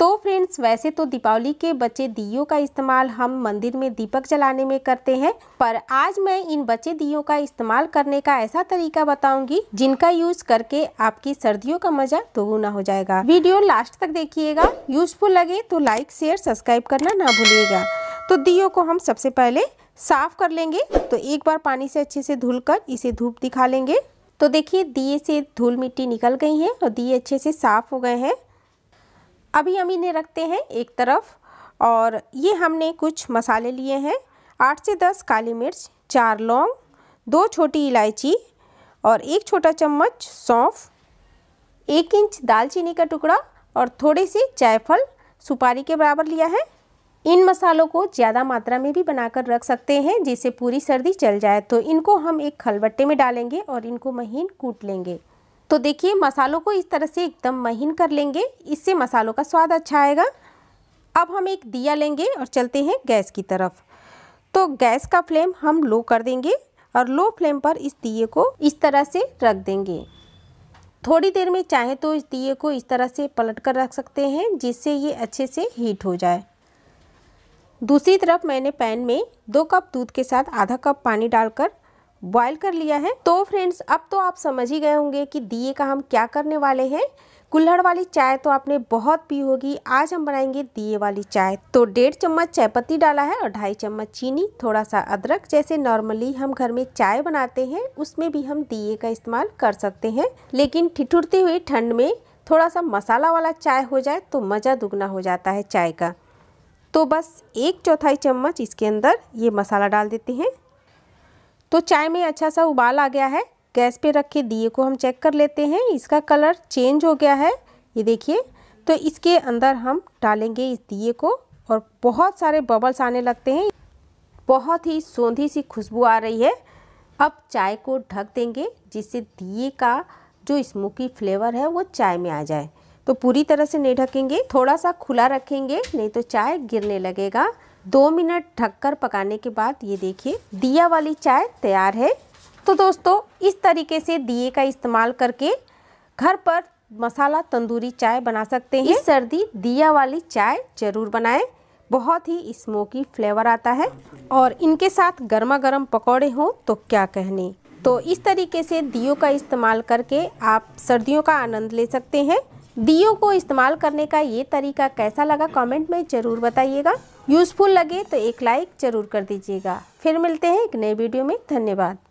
तो फ्रेंड्स वैसे तो दीपावली के बचे दियो का इस्तेमाल हम मंदिर में दीपक जलाने में करते हैं पर आज मैं इन बचे दियो का इस्तेमाल करने का ऐसा तरीका बताऊंगी जिनका यूज करके आपकी सर्दियों का मजा दोगुना हो जाएगा वीडियो लास्ट तक देखिएगा यूजफुल लगे तो लाइक शेयर सब्सक्राइब करना ना भूलिएगा तो दियो को हम सबसे पहले साफ कर लेंगे तो एक बार पानी से अच्छे से धुल कर इसे धूप दिखा लेंगे तो देखिए दिए से धूल मिट्टी निकल गई है और दिए अच्छे से साफ हो गए हैं अभी हम इन्हें रखते हैं एक तरफ और ये हमने कुछ मसाले लिए हैं आठ से दस काली मिर्च चार लौंग दो छोटी इलायची और एक छोटा चम्मच सौंफ एक इंच दालचीनी का टुकड़ा और थोड़े से जायफल सुपारी के बराबर लिया है इन मसालों को ज़्यादा मात्रा में भी बनाकर रख सकते हैं जिससे पूरी सर्दी चल जाए तो इनको हम एक खलबट्टे में डालेंगे और इनको महीन कूट लेंगे तो देखिए मसालों को इस तरह से एकदम महीन कर लेंगे इससे मसालों का स्वाद अच्छा आएगा अब हम एक दिया लेंगे और चलते हैं गैस की तरफ तो गैस का फ्लेम हम लो कर देंगे और लो फ्लेम पर इस दिए को इस तरह से रख देंगे थोड़ी देर में चाहे तो इस दिए को इस तरह से पलट कर रख सकते हैं जिससे ये अच्छे से हीट हो जाए दूसरी तरफ मैंने पैन में दो कप दूध के साथ आधा कप पानी डालकर बॉयल कर लिया है तो फ्रेंड्स अब तो आप समझ ही गए होंगे कि दिए का हम क्या करने वाले हैं कुल्हड़ वाली चाय तो आपने बहुत पी होगी आज हम बनाएंगे दिए वाली चाय तो डेढ़ चम्मच चाय पत्ती डाला है और ढाई चम्मच चीनी थोड़ा सा अदरक जैसे नॉर्मली हम घर में चाय बनाते हैं उसमें भी हम दिए का इस्तेमाल कर सकते हैं लेकिन ठिठुरती हुई ठंड में थोड़ा सा मसाला वाला चाय हो जाए तो मज़ा दुगना हो जाता है चाय का तो बस एक चौथाई चम्मच इसके अंदर ये मसाला डाल देते हैं तो चाय में अच्छा सा उबाल आ गया है गैस पे रखे दिए को हम चेक कर लेते हैं इसका कलर चेंज हो गया है ये देखिए तो इसके अंदर हम डालेंगे इस दिए को और बहुत सारे बबल्स आने लगते हैं बहुत ही सौंधी सी खुशबू आ रही है अब चाय को ढक देंगे जिससे दिए का जो स्मोकी फ्लेवर है वो चाय में आ जाए तो पूरी तरह से नहीं ढकेंगे थोड़ा सा खुला रखेंगे नहीं तो चाय गिरने लगेगा दो मिनट ढककर पकाने के बाद ये देखिए दिया वाली चाय तैयार है तो दोस्तों इस तरीके से दिए का इस्तेमाल करके घर पर मसाला तंदूरी चाय बना सकते हैं इस सर्दी दिया वाली चाय ज़रूर बनाएं बहुत ही स्मोकी फ्लेवर आता है और इनके साथ गर्मा गर्म पकौड़े हों तो क्या कहने तो इस तरीके से दियो का इस्तेमाल करके आप सर्दियों का आनंद ले सकते हैं दियो को इस्तेमाल करने का ये तरीका कैसा लगा कमेंट में ज़रूर बताइएगा यूज़फुल लगे तो एक लाइक ज़रूर कर दीजिएगा फिर मिलते हैं एक नए वीडियो में धन्यवाद